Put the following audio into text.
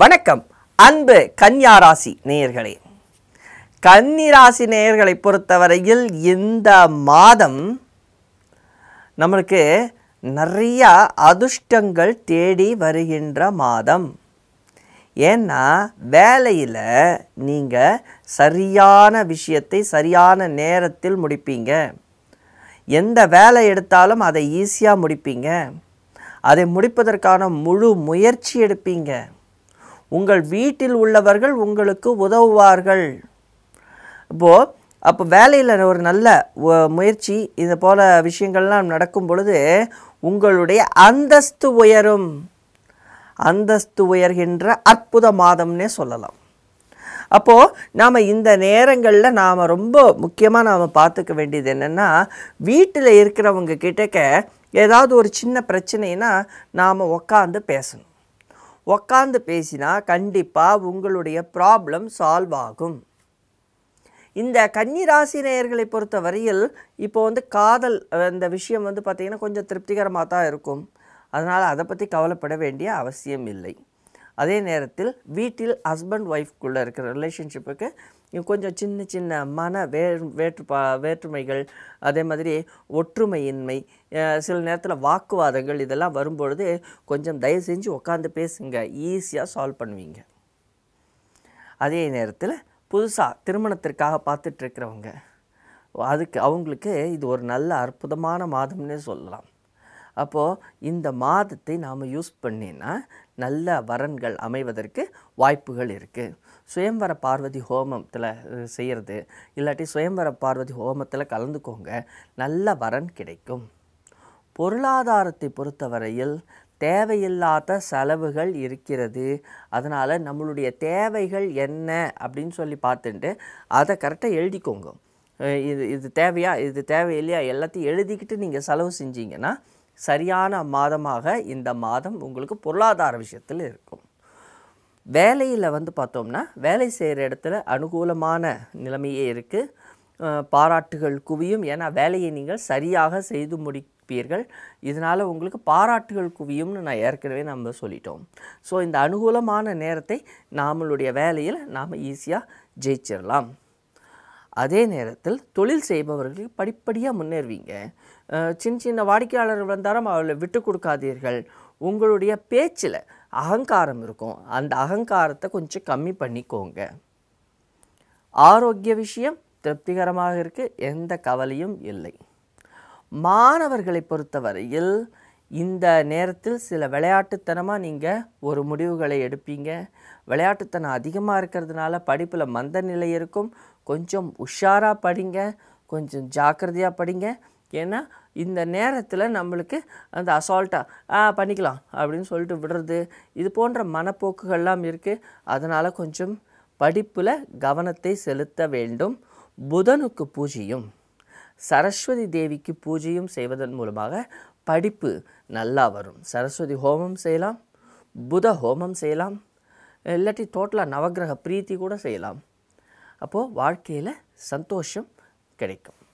வணக்கம் அன்பு கன்னியாராசி நேயர்களே கன்னிராசி நேயர்களை பொறுத்தவரையில் இந்த மாதம் நம்மளுக்கு நிறையா அதிர்ஷ்டங்கள் தேடி வருகின்ற மாதம் ஏன்னா வேலையில் நீங்கள் சரியான விஷயத்தை சரியான நேரத்தில் முடிப்பீங்க எந்த வேலை எடுத்தாலும் அதை ஈஸியாக முடிப்பீங்க அதை முடிப்பதற்கான முழு முயற்சி எடுப்பீங்க உங்கள் வீட்டில் உள்ளவர்கள் உங்களுக்கு உதவுவார்கள் இப்போது அப்போ வேலையில் ஒரு நல்ல முயற்சி இது போல் விஷயங்கள்லாம் நடக்கும் பொழுது உங்களுடைய அந்தஸ்து உயரும் அந்தஸ்து உயர்கின்ற அற்புத மாதம்னே சொல்லலாம் அப்போது நாம் இந்த நேரங்களில் நாம் ரொம்ப முக்கியமாக நாம் பார்த்துக்க வேண்டியது என்னென்னா வீட்டில் இருக்கிறவங்க கிட்டக்க ஏதாவது ஒரு சின்ன பிரச்சனைனா நாம் உக்காந்து பேசணும் உக்காந்து பேசினா கண்டிப்பாக உங்களுடைய ப்ராப்ளம் சால்வ் ஆகும் இந்த கன்னிராசி நேயர்களை பொறுத்த வரையில் இப்போ வந்து காதல் இந்த விஷயம் வந்து பார்த்திங்கன்னா கொஞ்சம் திருப்திகரமாக தான் இருக்கும் அதனால் அதை பற்றி கவலைப்பட வேண்டிய அவசியம் இல்லை அதே நேரத்தில் வீட்டில் ஹஸ்பண்ட் ஒய்ஃப்குள்ளே இருக்கிற ரிலேஷன்ஷிப்புக்கு கொஞ்சம் சின்ன சின்ன மன வே வேற்றுப்பா வேற்றுமைகள் அதே மாதிரி ஒற்றுமையின்மை சில நேரத்தில் வாக்குவாதங்கள் இதெல்லாம் வரும்பொழுது கொஞ்சம் தயவு செஞ்சு உட்காந்து பேசுங்க ஈஸியாக சால்வ் பண்ணுவீங்க அதே நேரத்தில் புதுசாக திருமணத்திற்காக பார்த்துட்ருக்கிறவங்க அதுக்கு அவங்களுக்கு இது ஒரு நல்ல அற்புதமான மாதம்னே சொல்லலாம் அப்போது இந்த மாதத்தை நாம் யூஸ் பண்ணினா நல்ல வரன்கள் அமைவதற்கு வாய்ப்புகள் இருக்குது சுயம்வர பார்வதி ஹோமத்தில் செய்கிறது இல்லாட்டி சுயம்வர பார்வதி ஹோமத்தில் கலந்துக்கோங்க நல்ல வரன் கிடைக்கும் பொருளாதாரத்தை பொறுத்தவரையில் தேவையில்லாத செலவுகள் இருக்கிறது அதனால் நம்மளுடைய தேவைகள் என்ன அப்படின்னு சொல்லி பார்த்துட்டு அதை கரெக்டாக எழுதிக்கோங்க இது இது தேவையா இது தேவையில்லையா எல்லாத்தையும் எழுதிக்கிட்டு நீங்கள் செலவு செஞ்சீங்கன்னா சரியான மாதமாக இந்த மாதம் உங்களுக்கு பொருளாதார விஷயத்தில் இருக்கும் வேலையில் வந்து பார்த்தோம்னா வேலை செய்கிற இடத்துல அனுகூலமான நிலைமையே இருக்குது பாராட்டுகள் குவியும் ஏன்னா வேலையை நீங்கள் சரியாக செய்து முடிப்பீர்கள் இதனால் உங்களுக்கு பாராட்டுகள் குவியும்னு நான் ஏற்கனவே நம்ம சொல்லிட்டோம் ஸோ இந்த அனுகூலமான நேரத்தை நம்மளுடைய வேலையில் நாம் ஈஸியாக ஜெயிச்சிடலாம் அதே நேரத்தில் தொழில் செய்பவர்கள் படிப்படியாக முன்னேறுவீங்க சின்ன சின்ன வாடிக்கையாளர் வந்தாலும் அவளை விட்டு கொடுக்காதீர்கள் உங்களுடைய பேச்சில் அகங்காரம் இருக்கும் அந்த அகங்காரத்தை கொஞ்சம் கம்மி பண்ணிக்கோங்க ஆரோக்கிய விஷயம் திருப்திகரமாக இருக்குது எந்த கவலையும் இல்லை மாணவர்களை பொறுத்தவரையில் இந்த நேரத்தில் சில விளையாட்டுத்தனமாக நீங்கள் ஒரு முடிவுகளை எடுப்பீங்க விளையாட்டுத்தனம் அதிகமாக இருக்கிறதுனால படிப்பில் மந்த நிலை இருக்கும் கொஞ்சம் உஷாராக படிங்க கொஞ்சம் ஜாக்கிரதையாக படிங்க ஏன்னா இந்த நேரத்தில் நம்மளுக்கு அந்த அசால்ட்டாக பண்ணிக்கலாம் அப்படின்னு சொல்லிட்டு விடுறது இது போன்ற மனப்போக்குகள்லாம் இருக்குது அதனால் கொஞ்சம் படிப்பில் கவனத்தை செலுத்த வேண்டும் புதனுக்கு பூஜையும் சரஸ்வதி தேவிக்கு பூஜையும் செய்வதன் மூலமாக படிப்பு நல்லா வரும் சரஸ்வதி ஹோமம் செய்யலாம் புத ஹோமம் செய்யலாம் இல்லாட்டி டோட்டலாக நவகிரக பிரீத்தி கூட செய்யலாம் அப்போது வாழ்க்கையில் சந்தோஷம் கிடைக்கும்